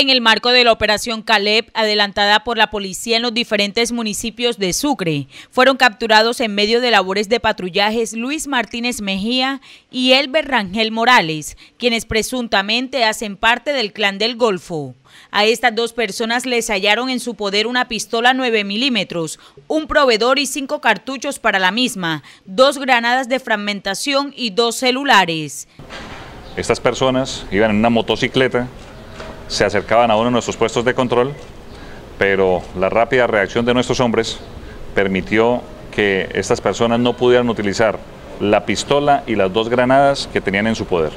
en el marco de la operación Caleb adelantada por la policía en los diferentes municipios de Sucre. Fueron capturados en medio de labores de patrullajes Luis Martínez Mejía y Elber Rangel Morales, quienes presuntamente hacen parte del clan del Golfo. A estas dos personas les hallaron en su poder una pistola 9 milímetros, un proveedor y cinco cartuchos para la misma, dos granadas de fragmentación y dos celulares. Estas personas iban en una motocicleta se acercaban a uno de nuestros puestos de control, pero la rápida reacción de nuestros hombres permitió que estas personas no pudieran utilizar la pistola y las dos granadas que tenían en su poder.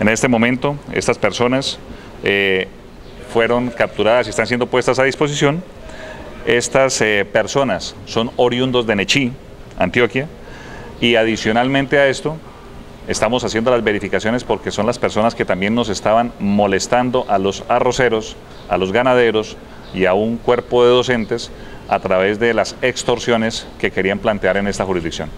En este momento, estas personas eh, fueron capturadas y están siendo puestas a disposición. Estas eh, personas son oriundos de Nechi, Antioquia, y adicionalmente a esto, Estamos haciendo las verificaciones porque son las personas que también nos estaban molestando a los arroceros, a los ganaderos y a un cuerpo de docentes a través de las extorsiones que querían plantear en esta jurisdicción.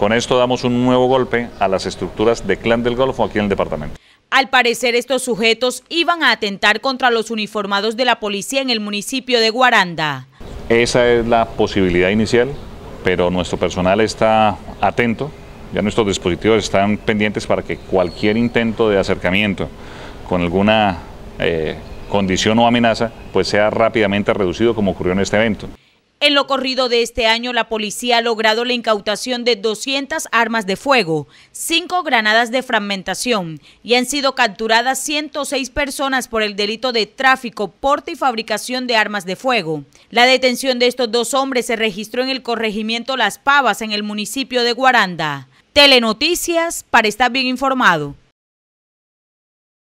Con esto damos un nuevo golpe a las estructuras de Clan del Golfo aquí en el departamento. Al parecer estos sujetos iban a atentar contra los uniformados de la policía en el municipio de Guaranda. Esa es la posibilidad inicial, pero nuestro personal está atento ya nuestros dispositivos están pendientes para que cualquier intento de acercamiento con alguna eh, condición o amenaza pues sea rápidamente reducido como ocurrió en este evento. En lo corrido de este año, la policía ha logrado la incautación de 200 armas de fuego, 5 granadas de fragmentación y han sido capturadas 106 personas por el delito de tráfico, porte y fabricación de armas de fuego. La detención de estos dos hombres se registró en el corregimiento Las Pavas, en el municipio de Guaranda. Telenoticias para estar bien informado.